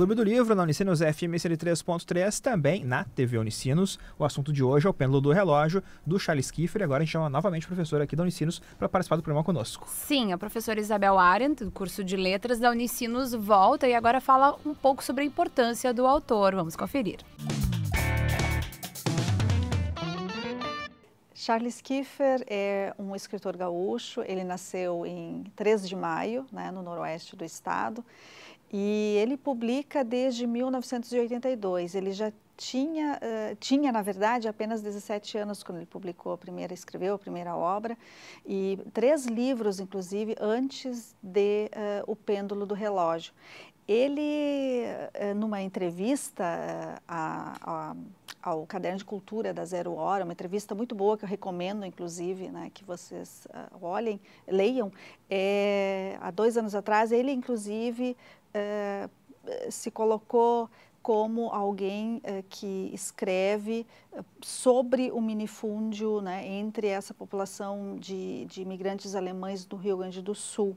Clube do Livro, na Unicinos FM 3.3, também na TV Unicinos. O assunto de hoje é o pêndulo do relógio do Charles Kiefer. Agora a gente chama novamente o professora aqui da Unicinos para participar do programa conosco. Sim, a professora Isabel Arendt, do curso de Letras da Unicinos, volta e agora fala um pouco sobre a importância do autor. Vamos conferir. Charles Kiefer é um escritor gaúcho, ele nasceu em 3 de maio, né, no noroeste do estado. E ele publica desde 1982. Ele já tinha, uh, tinha, na verdade, apenas 17 anos quando ele publicou a primeira, escreveu a primeira obra, e três livros, inclusive, antes de uh, O Pêndulo do Relógio. Ele, numa entrevista a, a, ao Caderno de Cultura da Zero Hora, uma entrevista muito boa que eu recomendo, inclusive, né, que vocês olhem, leiam, é, há dois anos atrás, ele, inclusive, eh, se colocou como alguém eh, que escreve eh, sobre o minifúndio né, entre essa população de, de imigrantes alemães do Rio Grande do Sul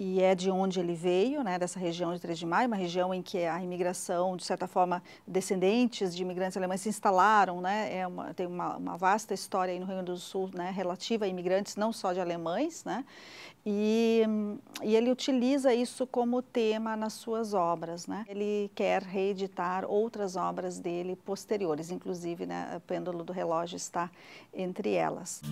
e é de onde ele veio, né, dessa região de 3 de Maio, uma região em que a imigração, de certa forma, descendentes de imigrantes alemães se instalaram, né, é uma, tem uma, uma, vasta história aí no Rio Grande do Sul, né, relativa a imigrantes não só de alemães, né, e, e ele utiliza isso como tema nas suas obras, né. Ele quer reeditar outras obras dele posteriores, inclusive, né, o Pêndulo do Relógio está entre elas.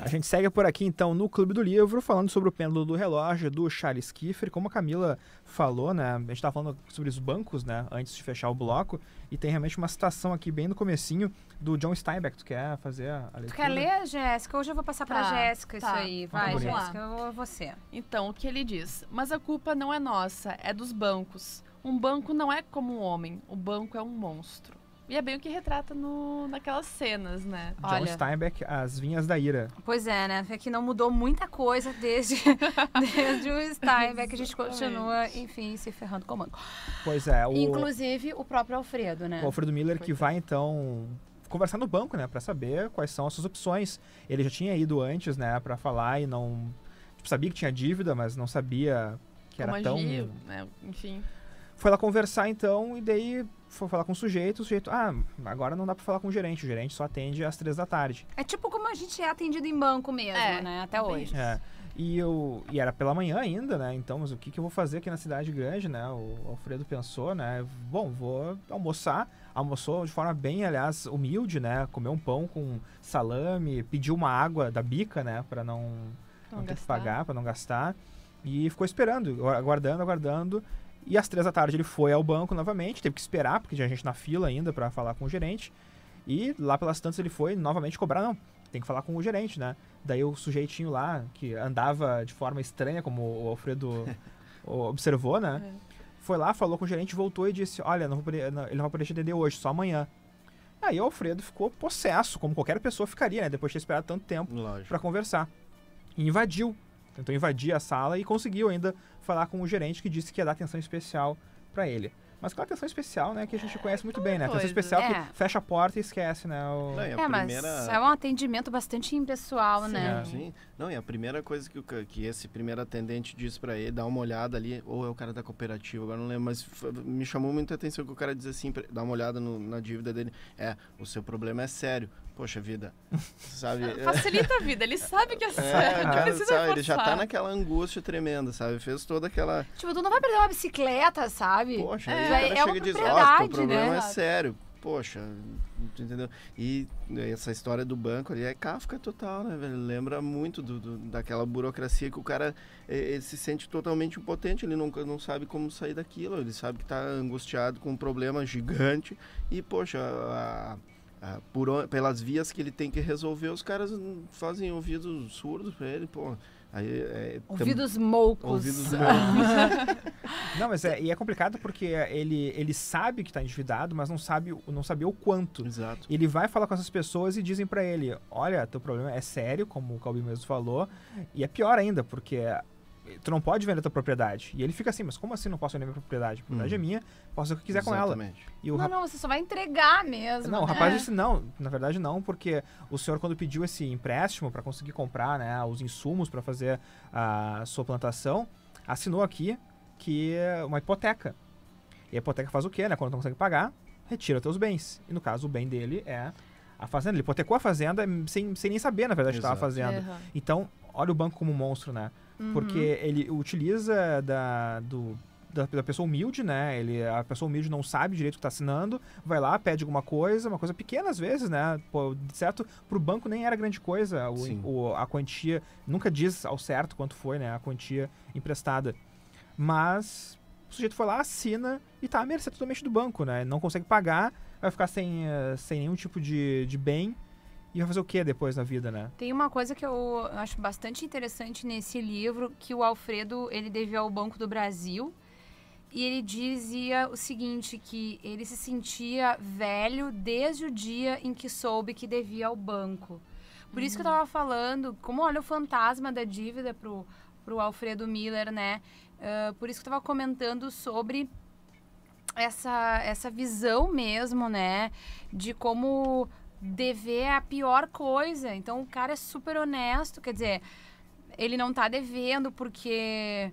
A gente segue por aqui então no Clube do Livro, falando sobre o pêndulo do relógio do Charles Kiefer. Como a Camila falou, né? A gente estava tá falando sobre os bancos, né? Antes de fechar o bloco. E tem realmente uma citação aqui bem no comecinho do John Steinbeck. Tu quer fazer a leitura? Tu quer ler, Jéssica? Hoje eu vou passar tá, para Jéssica tá. isso aí. Vai, tá Jéssica, tá. eu você. Então, o que ele diz? Mas a culpa não é nossa, é dos bancos. Um banco não é como um homem, o banco é um monstro. E é bem o que retrata no, naquelas cenas, né? John Olha, Steinbeck, As Vinhas da Ira. Pois é, né? É que não mudou muita coisa desde, desde o Steinbeck. A gente continua, enfim, se ferrando com o manco. Pois é. O, Inclusive o próprio Alfredo, né? O Alfredo Miller Foi que vai, então, conversar no banco, né? para saber quais são as suas opções. Ele já tinha ido antes, né? para falar e não... Tipo, sabia que tinha dívida, mas não sabia que Como era tão... Agir, né? Enfim... Foi lá conversar então, e daí foi falar com o sujeito, o sujeito, ah, agora não dá pra falar com o gerente, o gerente só atende às três da tarde. É tipo como a gente é atendido em banco mesmo, é, né? Até hoje. É. E, eu, e era pela manhã ainda, né? Então, mas o que, que eu vou fazer aqui na cidade grande, né? O Alfredo pensou, né? Bom, vou almoçar. Almoçou de forma bem, aliás, humilde, né? Comeu um pão com salame, pediu uma água da bica, né? Pra não, não, não ter que pagar, pra não gastar. E ficou esperando, aguardando, aguardando. E às três da tarde ele foi ao banco novamente, teve que esperar, porque tinha gente na fila ainda para falar com o gerente. E lá pelas tantas ele foi novamente cobrar, não, tem que falar com o gerente, né? Daí o sujeitinho lá, que andava de forma estranha, como o Alfredo observou, né? É. Foi lá, falou com o gerente, voltou e disse, olha, não vou, ele não vai poder te atender hoje, só amanhã. Aí o Alfredo ficou possesso, como qualquer pessoa ficaria, né? Depois de ter esperado tanto tempo para conversar. E invadiu tentou invadir a sala e conseguiu ainda falar com o gerente que disse que ia dar atenção especial para ele. Mas a atenção especial, né, que a gente conhece muito bem, né? É atenção especial é. que fecha a porta e esquece, né? O... Não, é, primeira... mas é um atendimento bastante impessoal, né? Sim, né? É. Sim. Não, e a primeira coisa que, o, que esse primeiro atendente diz para ele, dá uma olhada ali, ou é o cara da cooperativa, agora não lembro, mas me chamou muita atenção que o cara diz assim, dá uma olhada no, na dívida dele. É, o seu problema é sério poxa vida, sabe? Facilita a vida, ele sabe que é, é não precisa sabe, Ele já tá naquela angústia tremenda, sabe? Fez toda aquela... Tipo, tu não vai perder uma bicicleta, sabe? Poxa, é, aí o é e diz, ó, o problema né? é sério. Poxa, entendeu? E né, essa história do banco ali é Kafka total, né? Ele Lembra muito do, do, daquela burocracia que o cara ele é, é, se sente totalmente impotente, ele não, não sabe como sair daquilo, ele sabe que está angustiado com um problema gigante e, poxa, a, a ah, por, pelas vias que ele tem que resolver, os caras fazem ouvidos surdos para ele, pô. Aí, é, ouvidos tam... moucos. Ouvidos moucos. não, mas é, e é complicado porque ele, ele sabe que está endividado, mas não sabe não sabia o quanto. Exato. Ele vai falar com essas pessoas e dizem para ele: olha, teu problema é sério, como o Calbi mesmo falou, e é pior ainda, porque tu não pode vender a tua propriedade. E ele fica assim, mas como assim não posso vender minha propriedade? A propriedade hum. é uhum. minha, posso fazer o que quiser Exatamente. com ela. E o não, não, você só vai entregar mesmo. Não, né? o rapaz disse não, na verdade não, porque o senhor quando pediu esse empréstimo para conseguir comprar, né, os insumos para fazer a sua plantação, assinou aqui que é uma hipoteca. E a hipoteca faz o quê, né? Quando não consegue pagar, retira teus bens. E no caso, o bem dele é a fazenda. Ele hipotecou a fazenda sem, sem nem saber, na verdade, o que estava fazendo. Uhum. Então, olha o banco como um monstro, né? Uhum. Porque ele utiliza da, do, da, da, pessoa humilde, né? Ele, a pessoa humilde não sabe direito o que está assinando, vai lá, pede alguma coisa, uma coisa pequena às vezes, né? Pô, certo, pro banco nem era grande coisa o, o, a quantia, nunca diz ao certo quanto foi, né? A quantia emprestada. Mas o sujeito foi lá, assina e está à mercê totalmente do banco, né? Não consegue pagar, vai ficar sem, eh, sem nenhum tipo de, de bem e vai fazer o que depois na vida, né? Tem uma coisa que eu acho bastante interessante nesse livro, que o Alfredo, ele devia ao Banco do Brasil, e ele dizia o seguinte, que ele se sentia velho desde o dia em que soube que devia ao banco. Por uhum. isso que eu uhum. tava falando, como olha o fantasma da dívida pro, pro Alfredo Miller, né? Uh, por isso que eu tava comentando sobre essa, essa visão mesmo, né? De como dever é a pior coisa. Então o cara é super honesto, quer dizer, ele não tá devendo porque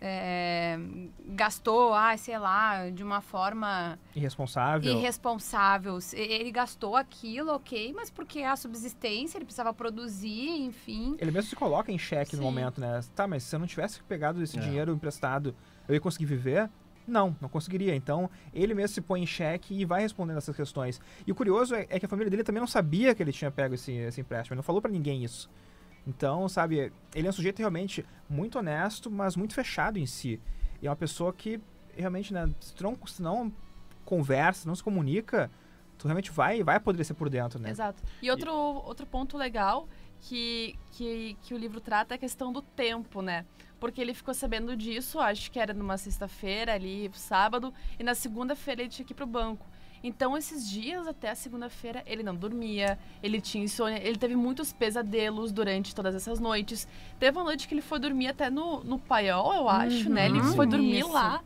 é, gastou, ah, sei lá, de uma forma irresponsável. Irresponsável. Ele gastou aquilo, ok, mas porque a subsistência, ele precisava produzir, enfim. Ele mesmo se coloca em xeque Sim. no momento, né? Tá, mas se eu não tivesse pegado esse é. dinheiro emprestado, eu ia conseguir viver? Não, não conseguiria. Então, ele mesmo se põe em xeque e vai respondendo essas questões. E o curioso é, é que a família dele também não sabia que ele tinha pego esse, esse empréstimo, ele não falou para ninguém isso. Então, sabe, ele é um sujeito realmente muito honesto, mas muito fechado em si. E é uma pessoa que realmente, né, se não, se não conversa, não se comunica, tu realmente vai, vai apodrecer por dentro, né? Exato. E outro, e... outro ponto legal que, que, que o livro trata é a questão do tempo, né? Porque ele ficou sabendo disso, acho que era numa sexta-feira ali, sábado, e na segunda-feira ele tinha que ir pro banco. Então, esses dias até a segunda-feira, ele não dormia, ele tinha insônia, ele teve muitos pesadelos durante todas essas noites. Teve uma noite que ele foi dormir até no, no paiol, eu acho, uhum, né? Ele uhum. foi dormir isso. lá.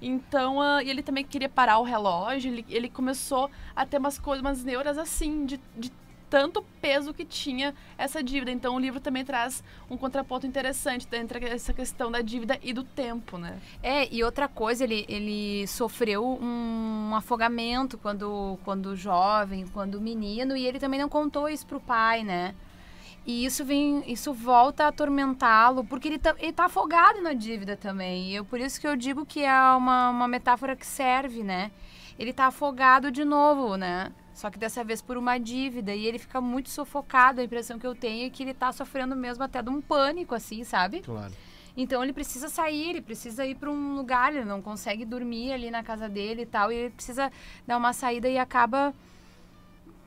Então, uh, ele também queria parar o relógio, ele, ele começou a ter umas coisas, umas neuras assim, de, de tanto peso que tinha essa dívida. Então o livro também traz um contraponto interessante entre essa questão da dívida e do tempo, né? É, e outra coisa, ele, ele sofreu um afogamento quando, quando jovem, quando menino, e ele também não contou isso pro pai, né? E isso vem, isso volta a atormentá-lo, porque ele tá, ele tá afogado na dívida também. E eu, por isso que eu digo que é uma, uma metáfora que serve, né? Ele tá afogado de novo, né? Só que dessa vez por uma dívida. E ele fica muito sufocado. A impressão que eu tenho é que ele está sofrendo mesmo até de um pânico, assim, sabe? Claro. Então ele precisa sair, ele precisa ir para um lugar, ele não consegue dormir ali na casa dele e tal, e ele precisa dar uma saída e acaba.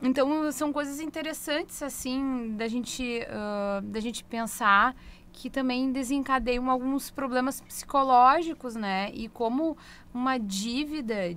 Então são coisas interessantes assim da gente uh, da gente pensar que também desencadeiam alguns problemas psicológicos, né? E como uma dívida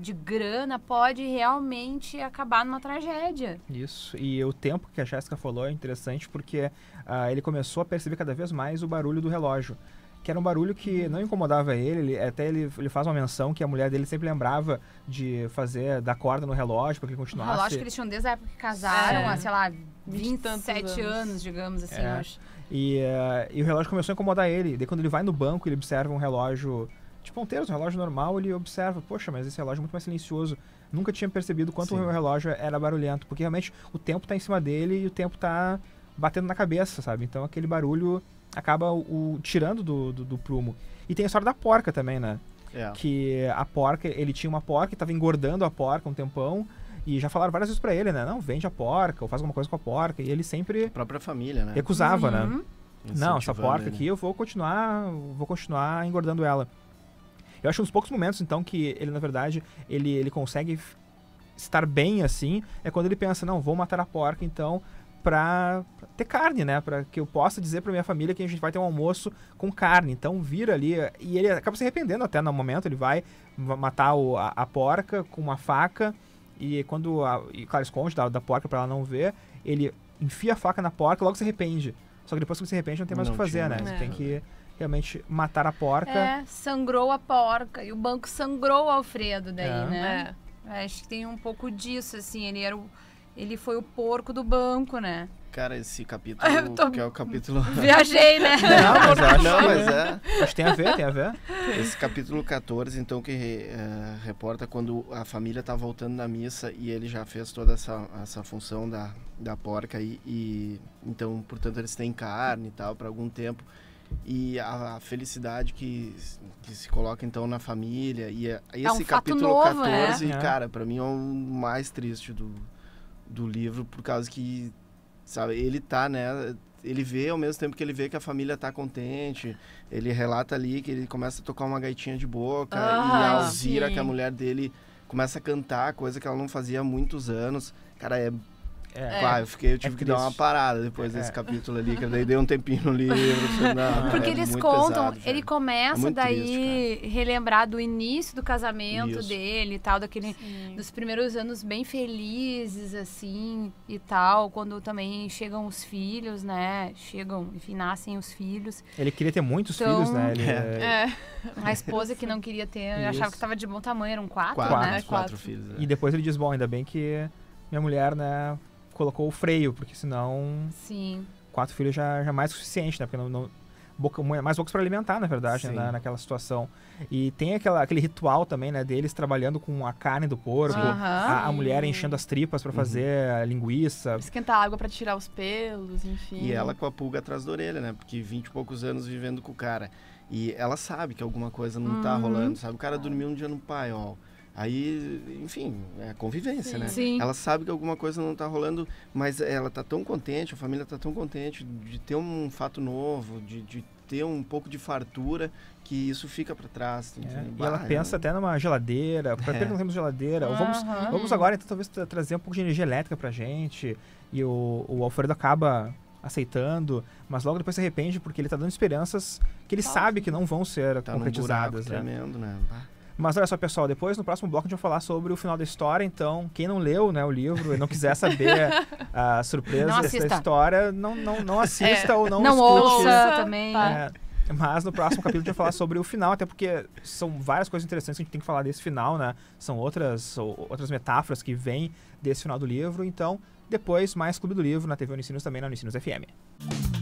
de grana pode realmente acabar numa tragédia. Isso. E o tempo que a Jéssica falou é interessante porque uh, ele começou a perceber cada vez mais o barulho do relógio. Que era um barulho que uhum. não incomodava ele, ele até ele, ele faz uma menção que a mulher dele sempre lembrava de fazer, da corda no relógio para que ele continuasse. O relógio que eles tinham desde a época que casaram, é. há, sei lá, 27 anos. anos, digamos assim, é. E, uh, e o relógio começou a incomodar ele. Daí quando ele vai no banco, ele observa um relógio de ponteiros, tipo, um relógio normal, ele observa, poxa, mas esse relógio é muito mais silencioso. Nunca tinha percebido quanto Sim. o relógio era barulhento, porque realmente o tempo está em cima dele e o tempo está batendo na cabeça, sabe? Então aquele barulho acaba o, o tirando do, do, do, prumo. E tem a história da porca também, né? É. Que a porca, ele tinha uma porca e estava engordando a porca um tempão. E já falaram várias vezes pra ele, né? Não, vende a porca, ou faz alguma coisa com a porca. E ele sempre. A própria família, né? Recusava, né? uhum. né? Não, essa porca ele. aqui eu vou continuar. Vou continuar engordando ela. Eu acho um dos poucos momentos, então, que ele, na verdade, ele, ele consegue estar bem assim, é quando ele pensa, não, vou matar a porca, então, pra, ter carne, né? Pra que eu possa dizer pra minha família que a gente vai ter um almoço com carne. Então, vira ali, e ele acaba se arrependendo até no momento, ele vai matar o, a, a porca com uma faca, e quando, a, e claro, esconde da, da porca pra ela não ver, ele enfia a faca na porca, logo se arrepende. Só que depois que você se arrepende, não tem mais o que fazer, né? Você é. tem que realmente matar a porca. É, sangrou a porca. E o banco sangrou o Alfredo daí, é. né? É. é. Acho que tem um pouco disso, assim. Ele era o, ele foi o porco do banco, né? Cara, esse capítulo, eu tô... que é o capítulo... Viajei, né? Não, mas, acho, não, mas é... Acho que tem a ver, tem a ver. Esse capítulo 14, então, que uh, reporta quando a família tá voltando da missa e ele já fez toda essa, essa função da, da porca aí. E, então, portanto, eles têm carne e tal para algum tempo e a, felicidade que, que se coloca então na família e, a, é, é esse um capítulo novo, 14, é. é. cara, para mim é o mais triste do, do livro por causa que sabe, ele tá, né, ele vê ao mesmo tempo que ele vê que a família tá contente, ele relata ali que ele começa a tocar uma gaitinha de boca ah, e a Alzira, sim. que é a mulher dele, começa a cantar, coisa que ela não fazia há muitos anos. Cara, é é. eu, fiquei, eu é tive é que dar uma parada depois é. desse capítulo ali, que daí dei um tempinho no livro. Assim, não, Porque é eles contam, pesado, ele começa daí triste, relembrar do início do casamento Isso. dele e tal, daquele, dos primeiros anos bem felizes, assim, e tal, quando também chegam os filhos, né? Chegam, enfim, nascem os filhos. Ele queria ter muitos então, filhos, né? Então, ele, é. A esposa que não queria ter, eu achava que estava de bom tamanho, eram quatro, quatro né? Quatro, quatro filhos. E depois ele diz, bom, ainda bem que minha mulher, né, colocou o freio, porque senão. Sim. Quatro filhos já, já é mais suficiente, né? Porque não, não boca, é mais bocas para alimentar, na verdade, né? na, naquela situação. E tem aquela, aquele ritual também, né, deles trabalhando com a carne do porco, a, a, mulher enchendo as tripas para uhum. fazer a linguiça. Esquentar água para tirar os pelos, enfim. E ela com a pulga atrás da orelha, né? Porque 20 e poucos anos vivendo com o cara. E ela sabe que alguma coisa não tá uhum. tá rolando, sabe? O cara dormiu um dia no paiol. Oh, Aí, enfim, é convivência, Sim. né? Sim. Ela sabe que alguma coisa não está rolando, mas ela está tão contente, a família está tão contente de ter um fato novo, de, de ter um pouco de fartura, que isso fica para trás. É. E ela pensa até numa geladeira, para é. que geladeira. Uhum. Vamos, vamos agora, então, talvez trazer um pouco de energia elétrica para gente. E o, o Alfredo acaba aceitando, mas logo depois se arrepende porque ele está dando esperanças que ele Nossa. sabe que não vão ser tá concretizadas. Num buraco né? Tremendo, né? Bah. Mas olha só, pessoal, depois no próximo bloco a gente vai falar sobre o final da história. Então, quem não leu né, o livro e não quiser saber a surpresa dessa história, não, não, não é. assista é. ou não, não ouça é. também. É, mas no próximo capítulo a gente vai falar sobre o final, até porque são várias coisas interessantes que a gente tem que falar desse final, né? São outras, outras metáforas que vêm desse final do livro. Então, depois, mais Clube do Livro na TV Unicinos também, na Unicinos FM.